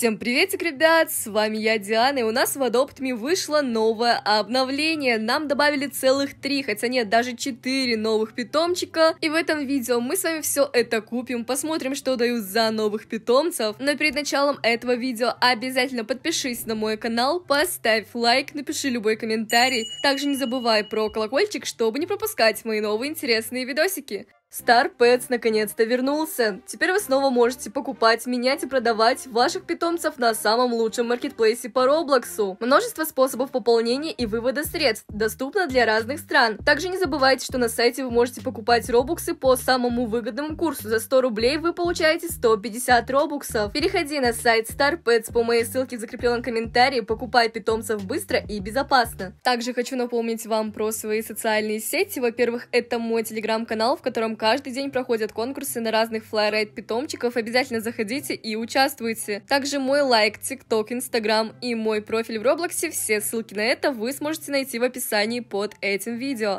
Всем приветик, ребят! С вами я, Диана, и у нас в Adopt Me вышло новое обновление. Нам добавили целых три, хотя нет, даже четыре новых питомчика. И в этом видео мы с вами все это купим, посмотрим, что дают за новых питомцев. Но перед началом этого видео обязательно подпишись на мой канал, поставь лайк, напиши любой комментарий. Также не забывай про колокольчик, чтобы не пропускать мои новые интересные видосики. Star Pets наконец-то вернулся. Теперь вы снова можете покупать, менять и продавать ваших питомцев на самом лучшем маркетплейсе по Роблоксу. Множество способов пополнения и вывода средств доступно для разных стран. Также не забывайте, что на сайте вы можете покупать робуксы по самому выгодному курсу. За 100 рублей вы получаете 150 робуксов. Переходи на сайт Star Pets по моей ссылке в закрепленном комментарии, покупай питомцев быстро и безопасно. Также хочу напомнить вам про свои социальные сети. Во-первых, это мой телеграм-канал, в котором каждый день проходят конкурсы на разных флайрейд питомчиков. Обязательно заходите и участвуйте. Также мой лайк, тикток, инстаграм и мой профиль в Роблоксе. Все ссылки на это вы сможете найти в описании под этим видео.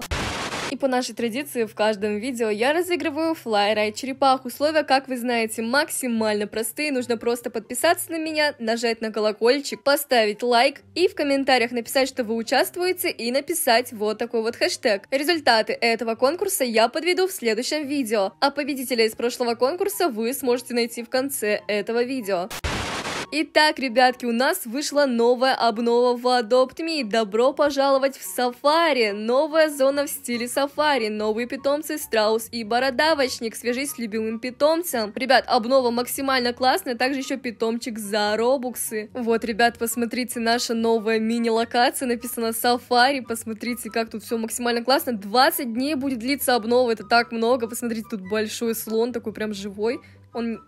И по нашей традиции в каждом видео я разыгрываю флайрайд черепах. Условия, как вы знаете, максимально простые. Нужно просто подписаться на меня, нажать на колокольчик, поставить лайк и в комментариях написать, что вы участвуете и написать вот такой вот хэштег. Результаты этого конкурса я подведу в следующем видео, а победителя из прошлого конкурса вы сможете найти в конце этого видео. Итак, ребятки, у нас вышла новая обнова в Adopt Me. Добро пожаловать в Сафари. Новая зона в стиле Сафари. Новые питомцы Страус и Бородавочник. Свяжись с любимым питомцем. Ребят, обнова максимально классная. Также еще питомчик за робуксы. Вот, ребят, посмотрите, наша новая мини-локация. Написано Сафари. Посмотрите, как тут все максимально классно. 20 дней будет длиться обнова. Это так много. Посмотрите, тут большой слон, такой прям живой. Он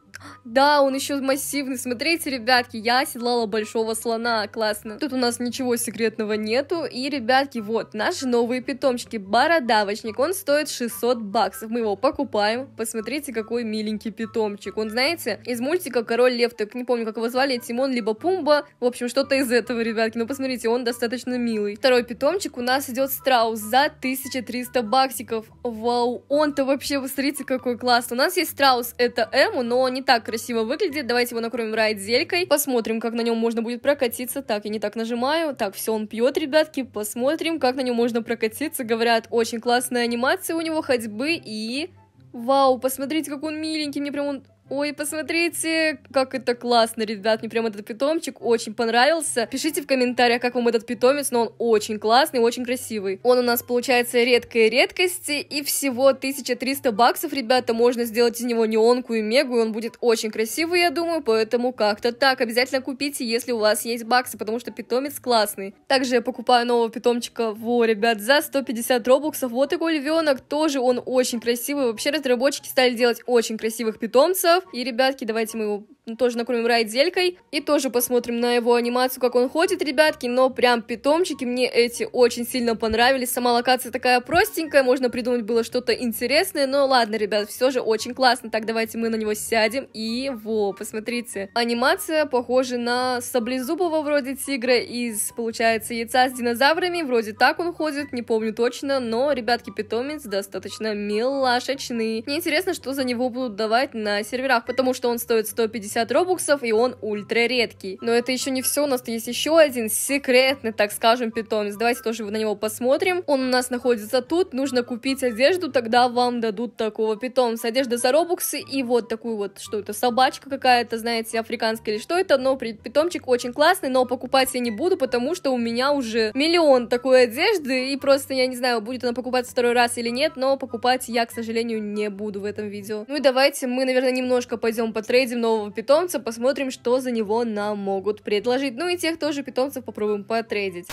да, он еще массивный. Смотрите, ребятки, я оседлала большого слона. Классно. Тут у нас ничего секретного нету. И, ребятки, вот наши новые питомчики. Бородавочник. Он стоит 600 баксов. Мы его покупаем. Посмотрите, какой миленький питомчик. Он, знаете, из мультика Король Лев. Так не помню, как его звали. Тимон либо Пумба. В общем, что-то из этого, ребятки. Но посмотрите, он достаточно милый. Второй питомчик у нас идет страус за 1300 баксиков. Вау, он-то вообще, посмотрите, какой классный. У нас есть страус, это Эму, но не так так красиво выглядит. Давайте его накроем райд зелькой, Посмотрим, как на нем можно будет прокатиться. Так, я не так нажимаю. Так, все, он пьет, ребятки. Посмотрим, как на нем можно прокатиться. Говорят, очень классная анимация у него ходьбы и... Вау, посмотрите, как он миленький, мне прям он ой, посмотрите, как это классно, ребят, мне прям этот питомчик очень понравился. Пишите в комментариях, как вам этот питомец, но он очень классный, очень красивый. Он у нас получается редкой редкости, и всего 1300 баксов, ребята, можно сделать из него неонку и мегу, и он будет очень красивый, я думаю, поэтому как-то так. Обязательно купите, если у вас есть баксы, потому что питомец классный. Также я покупаю нового питомчика, во, ребят, за 150 робоксов. Вот такой львенок, тоже он очень красивый. Вообще разработчики стали делать очень красивых питомцев, Леонидов. И, ребятки, давайте мы его тоже накормим Райделькой и тоже посмотрим на его анимацию, как он ходит, ребятки, но прям питомчики мне эти очень сильно понравились, сама локация такая простенькая, можно придумать было что-то интересное, но ладно, ребят, все же очень классно, так давайте мы на него сядем и во, посмотрите, анимация похожа на саблезубого вроде тигра из, получается, яйца с динозаврами, вроде так он ходит, не помню точно, но, ребятки, питомец достаточно милашечный, мне интересно, что за него будут давать на серверах, потому что он стоит 150 150 робуксов, и он ультра редкий. Но это еще не все, у нас есть еще один секретный, так скажем, питомец. Давайте тоже на него посмотрим. Он у нас находится тут, нужно купить одежду, тогда вам дадут такого питомца. Одежда за робуксы и вот такую вот, что это, собачка какая-то, знаете, африканская или что это, но питомчик очень классный, но покупать я не буду, потому что у меня уже миллион такой одежды, и просто я не знаю, будет она покупать второй раз или нет, но покупать я, к сожалению, не буду в этом видео. Ну и давайте мы, наверное, немножко пойдем потрейдим нового питомца питомца, посмотрим, что за него нам могут предложить. Ну и тех тоже питомцев попробуем потрейдить.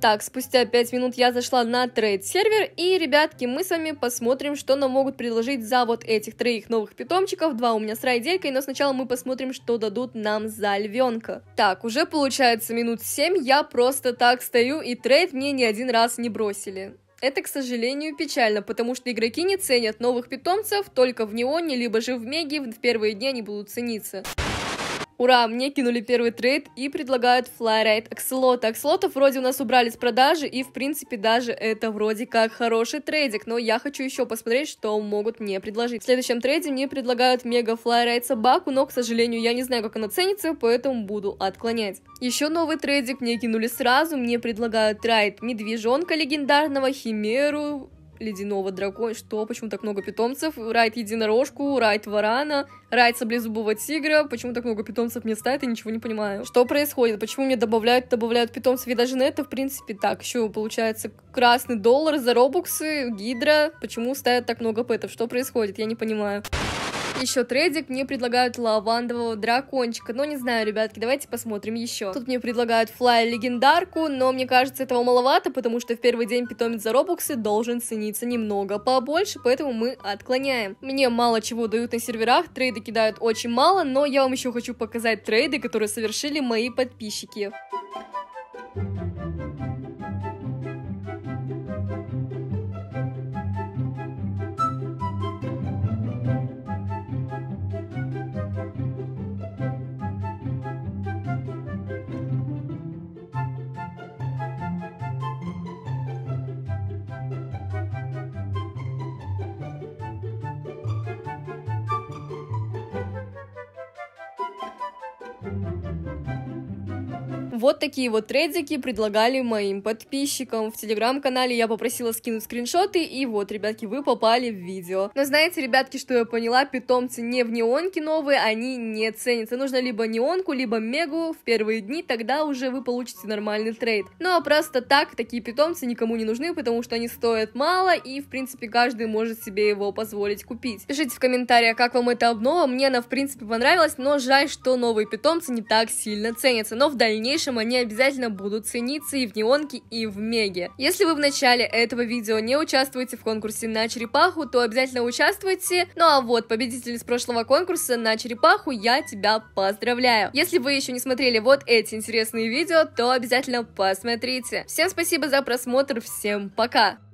Так, спустя 5 минут я зашла на трейд-сервер, и, ребятки, мы с вами посмотрим, что нам могут предложить за вот этих троих новых питомчиков. Два у меня с райделькой, но сначала мы посмотрим, что дадут нам за львенка. Так, уже получается минут 7, я просто так стою, и трейд мне ни один раз не бросили. Это, к сожалению, печально, потому что игроки не ценят новых питомцев, только в неоне, либо же в меге в первые дни они будут цениться. Ура, мне кинули первый трейд и предлагают флайрайт Акселота. Акселота вроде у нас убрали с продажи, и в принципе даже это вроде как хороший трейдик, но я хочу еще посмотреть, что могут мне предложить. В следующем трейде мне предлагают мега флайрайт собаку, но, к сожалению, я не знаю, как она ценится, поэтому буду отклонять. Еще новый трейдик мне кинули сразу, мне предлагают трайд медвежонка легендарного, химеру, ледяного дракона. Что? Почему так много питомцев? Райд единорожку, Райд варана, Райд саблезубого тигра. Почему так много питомцев мне ставят? Я ничего не понимаю. Что происходит? Почему мне добавляют, добавляют питомцев? Я даже на это, в принципе, так. Еще получается красный доллар за робуксы, гидра. Почему ставят так много пэтов? Что происходит? Я не понимаю. Еще трейдик мне предлагают лавандового дракончика. Но ну, не знаю, ребятки, давайте посмотрим еще. Тут мне предлагают флай легендарку, но мне кажется, этого маловато, потому что в первый день питомец за робоксы должен цениться немного побольше, поэтому мы отклоняем. Мне мало чего дают на серверах, трейды кидают очень мало, но я вам еще хочу показать трейды, которые совершили мои подписчики. Вот такие вот трейдики предлагали моим подписчикам. В телеграм-канале я попросила скинуть скриншоты, и вот, ребятки, вы попали в видео. Но знаете, ребятки, что я поняла, питомцы не в неонке новые, они не ценятся. Нужно либо неонку, либо мегу в первые дни, тогда уже вы получите нормальный трейд. Ну а просто так, такие питомцы никому не нужны, потому что они стоят мало, и в принципе каждый может себе его позволить купить. Пишите в комментариях, как вам это обнова, мне она в принципе понравилась, но жаль, что новые питомцы не так сильно ценятся, но в дальнейшем дальнейшем они обязательно будут цениться и в неонке, и в меге. Если вы в начале этого видео не участвуете в конкурсе на черепаху, то обязательно участвуйте. Ну а вот, победитель с прошлого конкурса на черепаху, я тебя поздравляю. Если вы еще не смотрели вот эти интересные видео, то обязательно посмотрите. Всем спасибо за просмотр, всем пока!